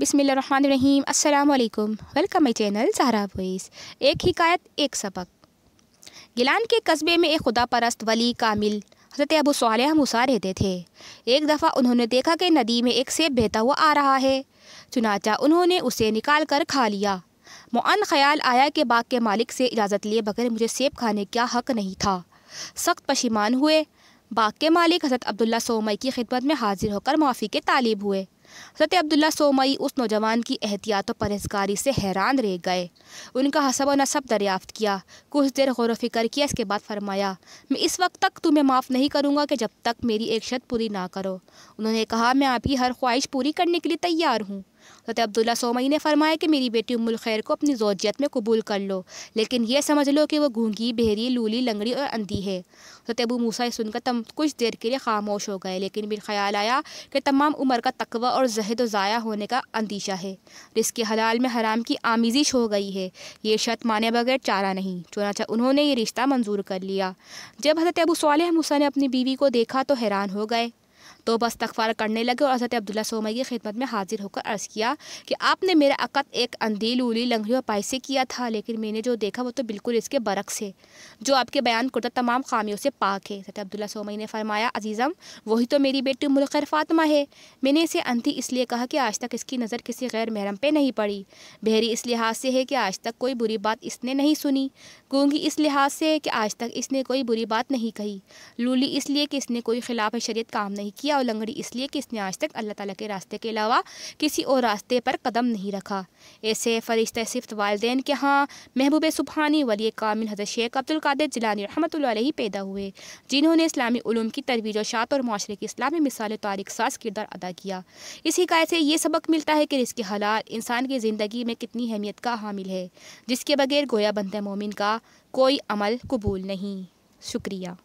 रहीम अल्लाम welcome my channel Sahara voice एक हिकायत एक सबक गिलान के कस्बे में एक खुदा परस्त वली कामिल हज़रत अबू साल उसा रहते थे एक दफ़ा उन्होंने देखा कि नदी में एक सेब बहता हुआ आ रहा है चुनाचा उन्होंने उसे निकाल कर खा लिया मुन ख्याल आया कि बाग के मालिक से इजाज़त लिए बगैर मुझे सेब खाने का हक नहीं था सख्त पशीमान हुए बाग के मालिक हज़रत अब्दुल्ला सोमई की खिदमत में हाजिर होकर माफ़ी के तालिब हुए हजरत अब्दुल्ला सोमई उस नौजवान की एहतियात परहेजगारी से हैरान रह गए उनका हसब नसब दरियाफ्त किया कुछ देर गौर फिक्र किया इसके बाद फरमाया मैं इस वक्त तक तुम्हें माफ़ नहीं करूँगा कि जब तक मेरी एक शर्त पूरी ना करो उन्होंने कहा मैं आपकी हर ख्वाहिश पूरी करने के लिए तैयार हूँ हजरत अब्दुल्ला सोमई ने फरमाया कि मेरी बेटी उम्मुल खैर को अपनी जोजियत में कबूल कर लो लेकिन यह समझ लो कि वह घूंगी बहरी लूली लंगड़ी और अंधी है हजरत अबू मूसा सुनकर तम कुछ देर के लिए खामोश हो गए लेकिन मेरे ख्याल आया कि तमाम उम्र का तकवा और जहद ज़ाया होने का अंदेशा है रिस्क हलाल में हराम की आमीजिश हो गई है ये शर्त माने बगैर चारा नहीं चुनाचा उन्होंने ये रिश्ता मंजूर कर लिया जब हजरत अबू साल मूसा ने अपनी बीवी को देखा तो हैरान हो गए तो बस तकफार करने लगे और हज़रत अब्दुल्ला सोमई की खिदमत में हाजिर होकर अर्ज़ किया कि आपने मेरा अकत एक अंधी उली लंगड़ी और पाई से किया था लेकिन मैंने जो देखा वो तो बिल्कुल इसके बरक्स है जो आपके बयान करता तमाम खामियों से पाक है हज़रत अब्दुल्ला सोमई ने फरमाया अजीज़म वही तो मेरी बेटी मुलखर फातमा है मैंने इसे अंधी इसलिए कहा कि आज तक इसकी नज़र किसी गैर महरम पर नहीं पड़ी बहरी इस लिहाज से है कि आज तक कोई बुरी बात इसने नहीं सुनी गूँगी इस लिहाज से है कि आज तक इसने कोई बुरी बात नहीं कही लूली इसलिए कि इसने कोई खिलाफ शरीत काम नहीं किया और लंगड़ी इसलिए कि इसने आज तक अल्लाह ताला के रास्ते के अलावा किसी और रास्ते पर कदम नहीं रखा ऐसे फरिश्त सिर्फ वालदेन के हाँ महबूब सुबहानी वली कामिल हजरत शेख अब्दुल कादिर जिलानी रहमत पैदा हुए जिन्होंने इस्लामी ूम की तरवीज शात और माशरे की इस्लामी मिसाल तारिक साज किरदार अदा किया इस हिकायत से ये सबक मिलता है कि इसके हालात इंसान की ज़िंदगी में कितनी अहमियत का हामिल है जिसके बगैर गोया बंद मोमिन का कोई अमल कबूल नहीं शुक्रिया